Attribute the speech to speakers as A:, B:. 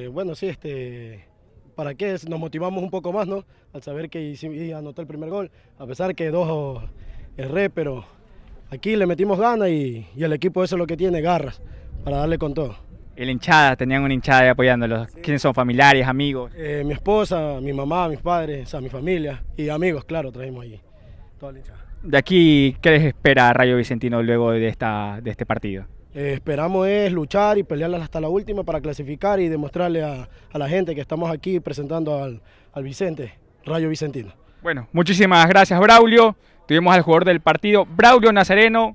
A: Eh, bueno, sí, este, ¿para qué? Nos motivamos un poco más, ¿no? Al saber que hicimos, anotó el primer gol, a pesar que dos eh, erré, pero aquí le metimos ganas y, el equipo eso es lo que tiene, garras, para darle con todo.
B: ¿El hinchada? ¿Tenían una hinchada ahí apoyándolos? ¿Quiénes son? ¿Familiares, amigos?
A: Eh, mi esposa, mi mamá, mis padres, o sea, mi familia y amigos, claro, traemos allí. Toda la hinchada.
B: De aquí, ¿qué les espera Rayo Vicentino luego de, esta, de este partido?
A: Eh, esperamos es luchar y pelearlas hasta la última para clasificar y demostrarle a, la gente que estamos aquí presentando al, al, Vicente, Rayo Vicentino.
C: Bueno, muchísimas gracias Braulio. Tuvimos al jugador del partido, Braulio Nazareno.